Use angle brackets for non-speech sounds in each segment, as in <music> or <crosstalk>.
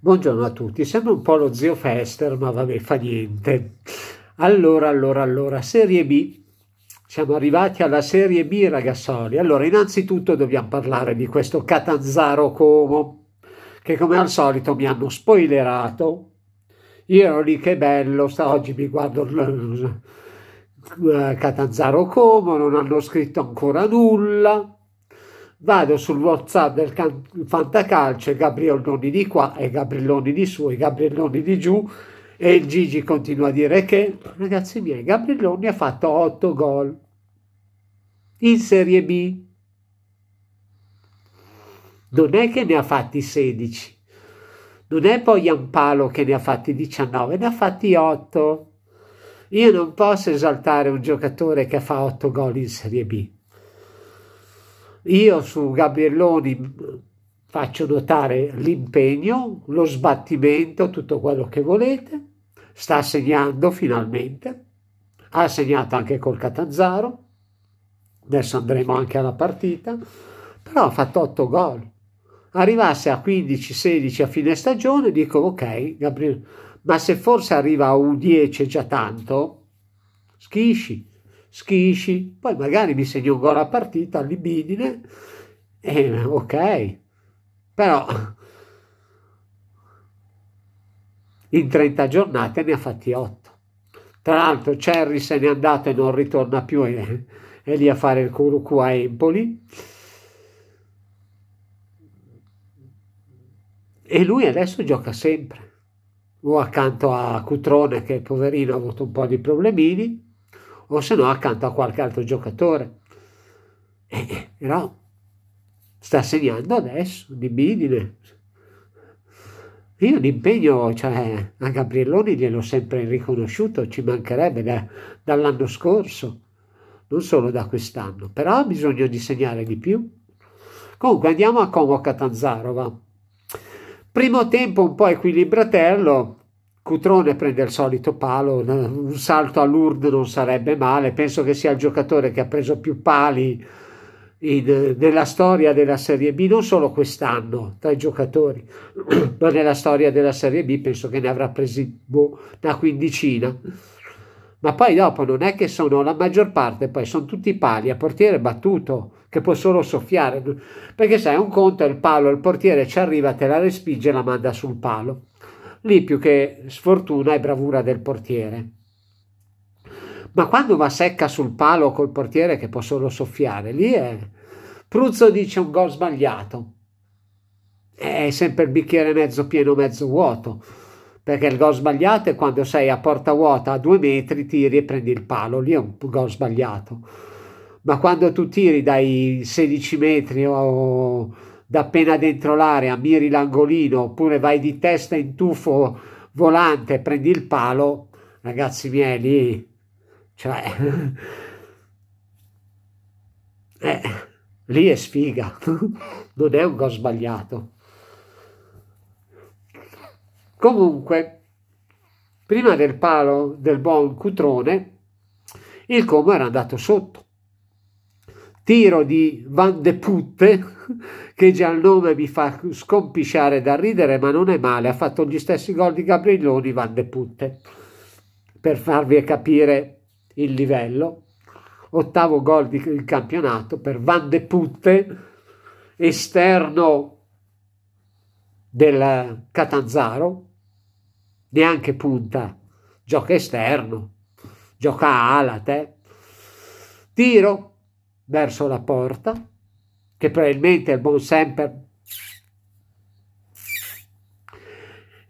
Buongiorno a tutti, sembra un po' lo zio Fester, ma vabbè, fa niente. Allora, allora, allora, Serie B. Siamo arrivati alla Serie B, ragazzoli. Allora, innanzitutto dobbiamo parlare di questo Catanzaro Como, che come al solito mi hanno spoilerato. Io ero lì, che bello, sta oggi mi guardo il, Catanzaro Como, non hanno scritto ancora nulla vado sul WhatsApp del can- Fantacalcio, Gabrielloni di qua e Gabrielloni di su e Gabrielloni di giù e il Gigi continua a dire che, ragazzi miei, Gabrielloni ha fatto 8 gol in Serie B. Non è che ne ha fatti 16. Non è poi Ampalo che ne ha fatti 19, ne ha fatti 8. Io non posso esaltare un giocatore che fa 8 gol in Serie B io su Gabrielloni mm, faccio notare l'impegno, lo sbattimento, tutto quello che volete. Sta segnando finalmente. Ha segnato anche col Catanzaro. Adesso andremo anche alla partita. Però ha fatto 8 gol. Arrivasse a 15-16 a fine stagione, dico ok, Gabriel, ma se forse arriva a un 10 già tanto, schisci schisci, poi magari mi segno un gol a partita all'ibidine, e ok, però in 30 giornate ne ha fatti 8. Tra l'altro Cerri se n'è andato e non ritorna più e è lì a fare il curucù a Empoli. E lui adesso gioca sempre, o accanto a Cutrone che poverino ha avuto un po' di problemini, o se no accanto a qualche altro giocatore. Eh, eh però sta segnando adesso, di Bidine. Io l'impegno, cioè, a Gabrielloni gliel'ho sempre riconosciuto, ci mancherebbe da, dall'anno scorso, non solo da quest'anno, però ha bisogno di segnare di più. Comunque andiamo a Como Catanzaro, va. Primo tempo un po' equilibratello, Cutrone prende il solito palo, un salto a Lourdes non sarebbe male, penso che sia il giocatore che ha preso più pali in, nella storia della Serie B, non solo quest'anno tra i giocatori, <clears throat> ma nella storia della Serie B penso che ne avrà presi boh, una quindicina. Ma poi dopo non è che sono la maggior parte, poi sono tutti pali a portiere battuto che può solo soffiare, perché sai, un conto è il palo, il portiere ci arriva, te la respinge e la manda sul palo Lì più che sfortuna è bravura del portiere. Ma quando va secca sul palo col portiere che può solo soffiare, lì è... Pruzzo dice un gol sbagliato. È sempre il bicchiere mezzo pieno, mezzo vuoto perché il gol sbagliato è quando sei a porta vuota a due metri, tiri e prendi il palo, lì è un gol sbagliato. Ma quando tu tiri dai 16 metri o da appena dentro l'area, miri l'angolino, oppure vai di testa in tuffo volante, prendi il palo, ragazzi miei, lì, cioè, <laughs> eh, lì è sfiga, <laughs> non è un gol sbagliato. Comunque, prima del palo del buon Cutrone, il Como era andato sotto. Tiro di Van de Putte, che Giallove mi fa scompisciare da ridere, ma non è male, ha fatto gli stessi gol di Gabrielloni, Van de Putte, per farvi capire il livello. Ottavo gol di campionato per Van de Putte, esterno del Catanzaro, neanche punta, gioca esterno, gioca a ala, eh. Tiro verso la porta, che probabilmente è il buon Semper.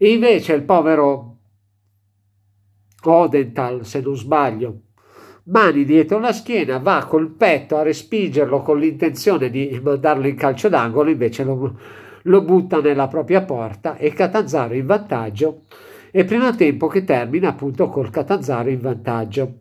Invece il povero Odental, se non sbaglio, mani dietro la schiena, va col petto a respingerlo con l'intenzione di mandarlo in calcio d'angolo, invece lo, lo butta nella propria porta e Catanzaro in vantaggio e prima tempo che termina appunto col Catanzaro in vantaggio.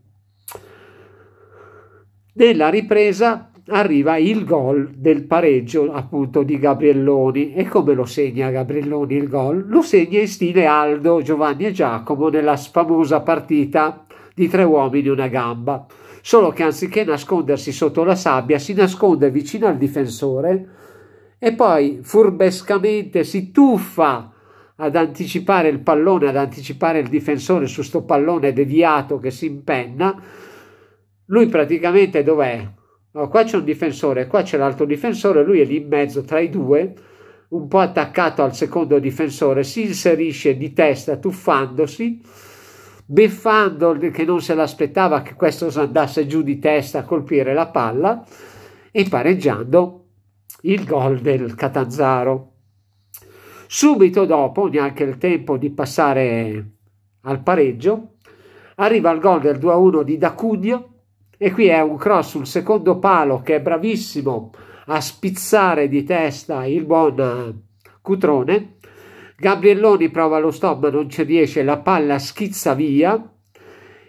Nella ripresa arriva il gol del pareggio appunto di Gabrielloni e come lo segna Gabrielloni il gol? Lo segna in stile Aldo, Giovanni e Giacomo nella famosa partita di tre uomini e una gamba, solo che anziché nascondersi sotto la sabbia si nasconde vicino al difensore e poi furbescamente si tuffa ad anticipare il pallone, ad anticipare il difensore su sto pallone deviato che si impenna. Lui praticamente dov'è? Allora, qua c'è un difensore, qua c'è l'altro difensore, lui è lì in mezzo tra i due, un po' attaccato al secondo difensore, si inserisce di testa tuffandosi, beffando che non se l'aspettava che questo andasse giù di testa a colpire la palla e pareggiando il gol del Catanzaro. Subito dopo, neanche il tempo di passare al pareggio, arriva il gol del 2-1 di D'Acugno e qui è un cross sul secondo palo che è bravissimo a spizzare di testa il buon eh, Cutrone. Gabrielloni prova lo stop ma non ci riesce, la palla schizza via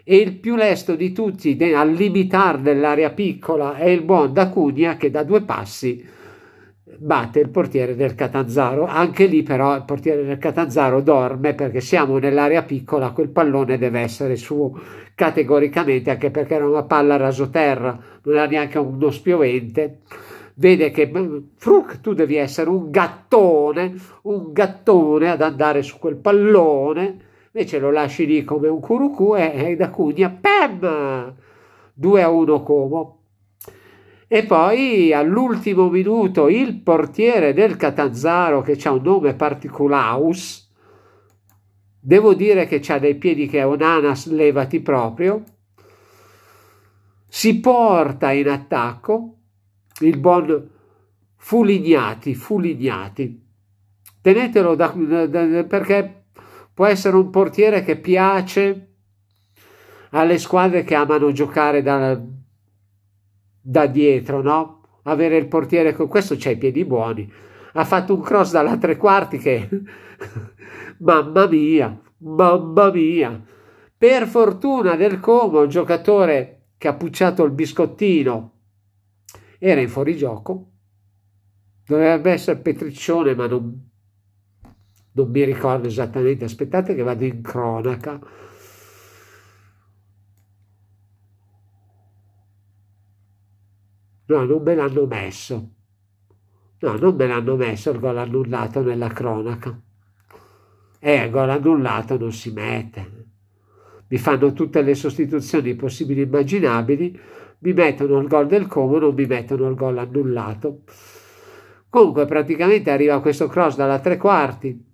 e il più lesto di tutti al limitarne l'area piccola è il buon D'Acunia che da due passi batte il portiere del Catanzaro. Anche lì però il portiere del Catanzaro dorme perché siamo nell'area piccola, quel pallone deve essere suo categoricamente, anche perché era una palla rasoterra, non era neanche uno spiovente. Vede che fruc, tu devi essere un gattone, un gattone ad andare su quel pallone, invece lo lasci lì come un curucù e, e da cugna, pam! 2 a 1 Como, e poi all'ultimo minuto il portiere del Catanzaro, che ha un nome particolaus, devo dire che ha dei piedi che è un anas, levati proprio, si porta in attacco il buon Fulignati, Fulignati. Tenetelo da, da, perché può essere un portiere che piace alle squadre che amano giocare dal da dietro, no? Avere il portiere con questo c'è i piedi buoni. Ha fatto un cross dalla tre quarti che <laughs> mamma mia, mamma mia. Per fortuna del Como, un giocatore che ha pucciato il biscottino era in fuorigioco. Dovrebbe essere Petriccione, ma non, non mi ricordo esattamente. Aspettate che vado in cronaca. No, non me l'hanno messo. No, non me l'hanno messo il gol annullato nella cronaca. Eh, il gol annullato non si mette. Mi fanno tutte le sostituzioni possibili e immaginabili, mi mettono il gol del Como, non mi mettono il gol annullato. Comunque praticamente arriva questo cross dalla tre quarti,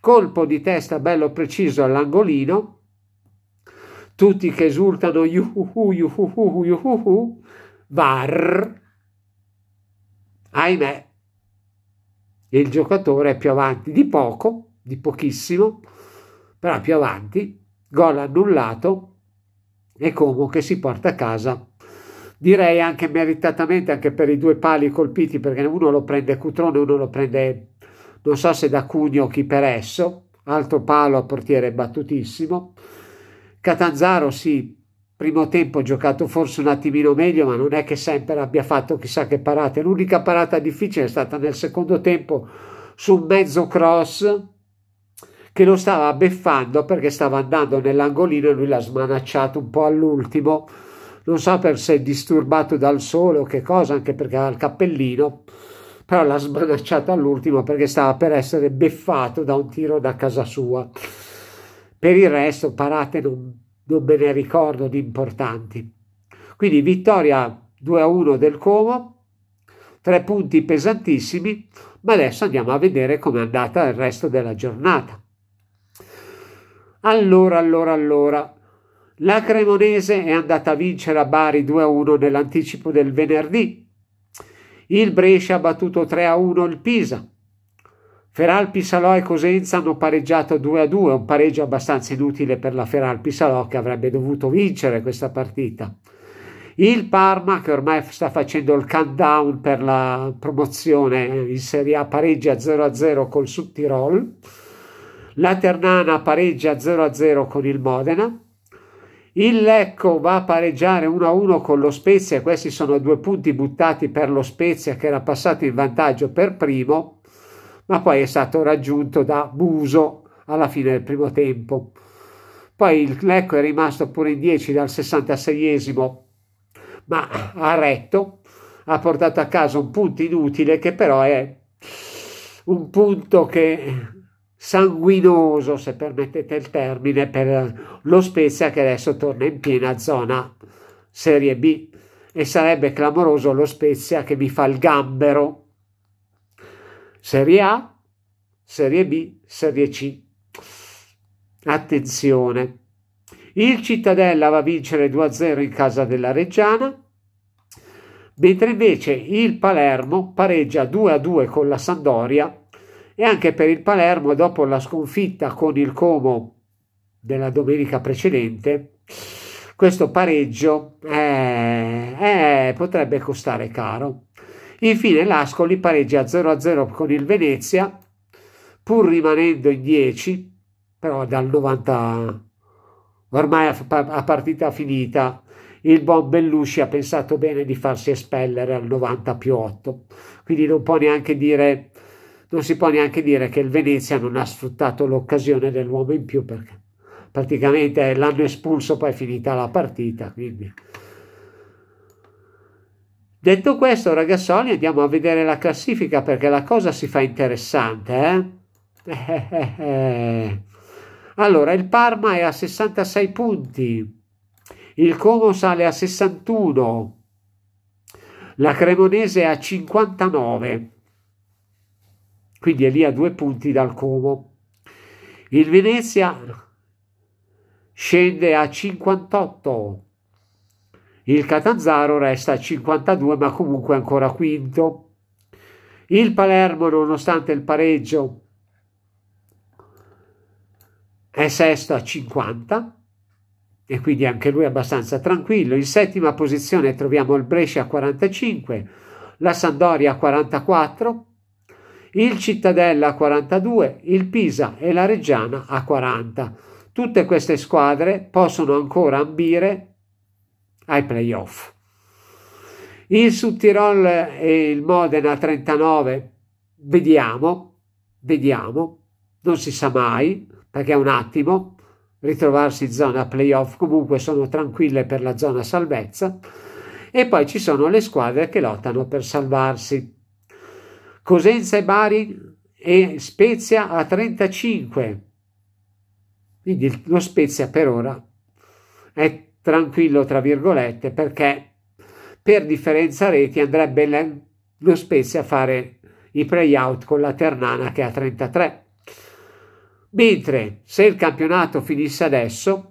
colpo di testa bello preciso all'angolino, tutti che esultano yuhu yuhu yuhu yuhu, yuhu var ahimè, il giocatore è più avanti di poco, di pochissimo, però più avanti, gol annullato e Como che si porta a casa. Direi anche meritatamente, anche per i due pali colpiti, perché uno lo prende Cutrone, uno lo prende, non so se da Cugno o chi per esso, altro palo a portiere battutissimo. Catanzaro si primo tempo ha giocato forse un attimino meglio, ma non è che sempre abbia fatto chissà che parate. L'unica parata difficile è stata nel secondo tempo su un mezzo cross che lo stava beffando perché stava andando nell'angolino e lui l'ha smanacciato un po' all'ultimo. Non so per se è disturbato dal sole o che cosa, anche perché aveva il cappellino, però l'ha smanacciato all'ultimo perché stava per essere beffato da un tiro da casa sua. Per il resto, parate non non me ne ricordo di importanti. Quindi vittoria 2-1 del Como, tre punti pesantissimi, ma adesso andiamo a vedere com'è andata il resto della giornata. Allora, allora, allora, la Cremonese è andata a vincere a Bari 2-1 nell'anticipo del venerdì, il Brescia ha battuto 3-1 il Pisa, Feralpi Salò e Cosenza hanno pareggiato 2 a 2, un pareggio abbastanza inutile per la Feralpi Salò che avrebbe dovuto vincere questa partita. Il Parma, che ormai sta facendo il countdown per la promozione in Serie A, pareggia 0-0 a col Sudtirol. La Ternana pareggia 0-0 a con il Modena. Il Lecco va a pareggiare 1-1 con lo Spezia. Questi sono due punti buttati per lo Spezia, che era passato in vantaggio per primo ma poi è stato raggiunto da Buso alla fine del primo tempo. Poi il Lecco è rimasto pure in 10 dal 66esimo, ma ha retto, ha portato a casa un punto inutile che però è un punto che sanguinoso, se permettete il termine, per lo Spezia che adesso torna in piena zona Serie B e sarebbe clamoroso lo Spezia che mi fa il gambero Serie A, Serie B, Serie C. Attenzione. Il Cittadella va a vincere 2-0 in casa della Reggiana, mentre invece il Palermo pareggia 2-2 con la Sandoria e anche per il Palermo dopo la sconfitta con il Como della domenica precedente, questo pareggio eh, eh, potrebbe costare caro. Infine l'Ascoli pareggia 0-0 con il Venezia, pur rimanendo in 10, però dal 90 ormai a, partita finita il buon Bellusci ha pensato bene di farsi espellere al 90 più 8 quindi non può neanche dire non si può neanche dire che il Venezia non ha sfruttato l'occasione dell'uomo in più perché praticamente l'hanno espulso poi è finita la partita quindi Detto questo, ragazzoni, andiamo a vedere la classifica perché la cosa si fa interessante. Eh? <laughs> allora, il Parma è a 66 punti, il Como sale a 61, la Cremonese è a 59, quindi è lì a due punti dal Como. Il Venezia scende a 58 il Catanzaro resta a 52 ma comunque ancora quinto. Il Palermo, nonostante il pareggio, è sesto a 50 e quindi anche lui abbastanza tranquillo. In settima posizione troviamo il Brescia a 45, la Sandoria a 44, il Cittadella a 42, il Pisa e la Reggiana a 40. Tutte queste squadre possono ancora ambire ai playoff. Il Sudtirol e il Modena 39, vediamo, vediamo, non si sa mai, perché è un attimo, ritrovarsi in zona playoff, comunque sono tranquille per la zona salvezza, e poi ci sono le squadre che lottano per salvarsi. Cosenza e Bari e Spezia a 35, quindi lo Spezia per ora è tranquillo tra virgolette perché per differenza reti andrebbe lo Spezia a fare i play-out con la Ternana che ha 33. Mentre se il campionato finisse adesso,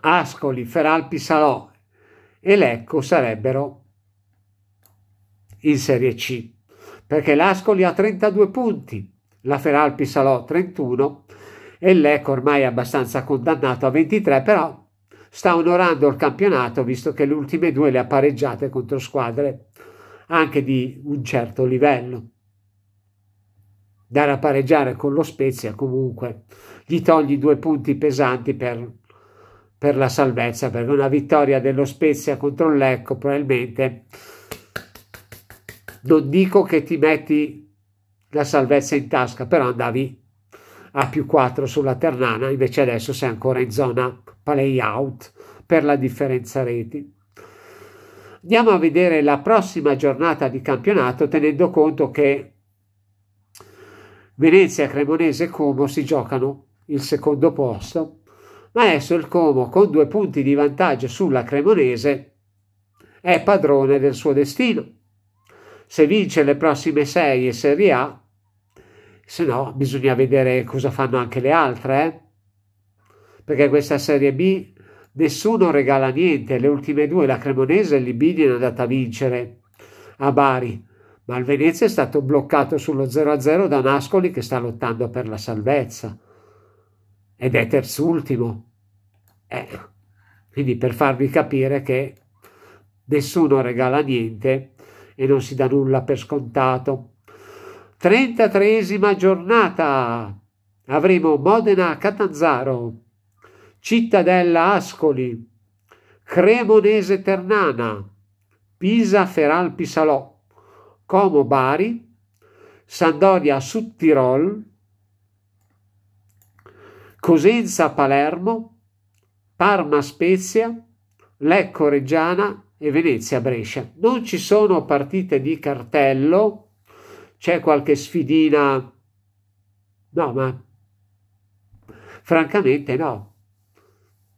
Ascoli, Feralpi, Salò e Lecco sarebbero in Serie C, perché l'Ascoli ha 32 punti, la Feralpi Salò 31 e Lecco ormai è abbastanza condannato a 23, però sta onorando il campionato visto che le ultime due le ha pareggiate contro squadre anche di un certo livello. Dare a pareggiare con lo Spezia comunque gli togli due punti pesanti per, per la salvezza, perché una vittoria dello Spezia contro il Lecco probabilmente non dico che ti metti la salvezza in tasca, però andavi a più 4 sulla Ternana, invece adesso sei ancora in zona playout per la differenza reti. Andiamo a vedere la prossima giornata di campionato tenendo conto che Venezia, Cremonese e Como si giocano il secondo posto, ma adesso il Como con due punti di vantaggio sulla Cremonese è padrone del suo destino. Se vince le prossime sei in Serie A, se no bisogna vedere cosa fanno anche le altre, eh. perché questa Serie B nessuno regala niente, le ultime due, la Cremonese e l'Ibini è andata a vincere a Bari, ma il Venezia è stato bloccato sullo 0-0 da Nascoli che sta lottando per la salvezza ed è terzultimo. Eh, quindi per farvi capire che nessuno regala niente e non si dà nulla per scontato. 33esima giornata avremo Modena-Catanzaro, Cittadella-Ascoli, Cremonese-Ternana, Pisa-Feralpi-Salò, Como-Bari, Sandoria-Suttirol, Cosenza-Palermo, Parma-Spezia, Lecco-Reggiana e Venezia-Brescia. Non ci sono partite di cartello c'è qualche sfidina? No, ma francamente no.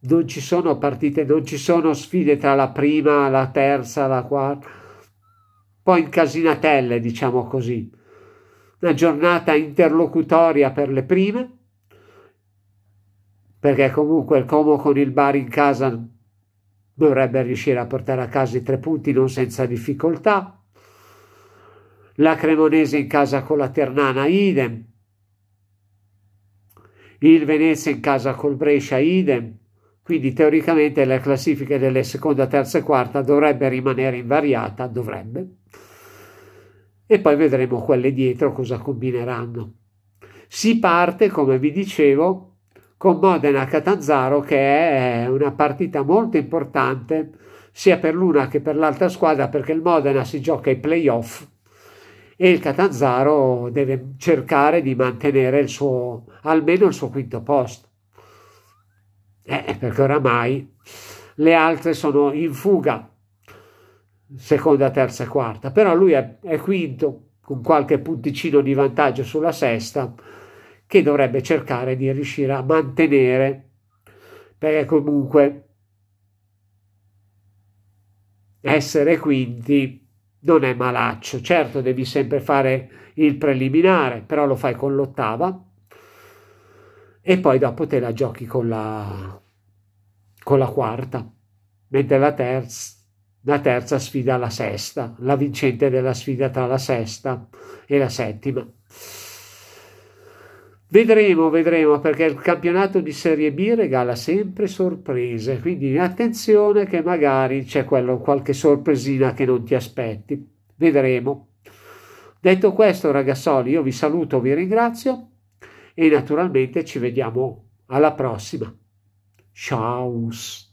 Non ci sono partite, non ci sono sfide tra la prima, la terza, la quarta. Poi in casinatelle, diciamo così. Una giornata interlocutoria per le prime, perché comunque il Como con il Bar in casa dovrebbe riuscire a portare a casa i tre punti non senza difficoltà la Cremonese in casa con la Ternana, idem, il Venezia in casa col Brescia, idem, quindi teoricamente le classifiche delle seconda, terza e quarta dovrebbe rimanere invariata, dovrebbe, e poi vedremo quelle dietro cosa combineranno. Si parte, come vi dicevo, con Modena-Catanzaro che è una partita molto importante sia per l'una che per l'altra squadra perché il Modena si gioca ai playoff e il Catanzaro deve cercare di mantenere il suo, almeno il suo quinto posto. Eh, eh, perché oramai le altre sono in fuga, seconda, terza e quarta, però lui è, è quinto con qualche punticino di vantaggio sulla sesta che dovrebbe cercare di riuscire a mantenere perché comunque essere quinti non è malaccio. Certo, devi sempre fare il preliminare, però lo fai con l'ottava e poi dopo te la giochi con la, con la quarta, mentre la terza, la terza sfida la sesta, la vincente della sfida tra la sesta e la settima. Vedremo, vedremo, perché il campionato di Serie B regala sempre sorprese, quindi attenzione che magari c'è quello, qualche sorpresina che non ti aspetti. Vedremo. Detto questo, ragazzoli, io vi saluto, vi ringrazio e naturalmente ci vediamo alla prossima. Ciao!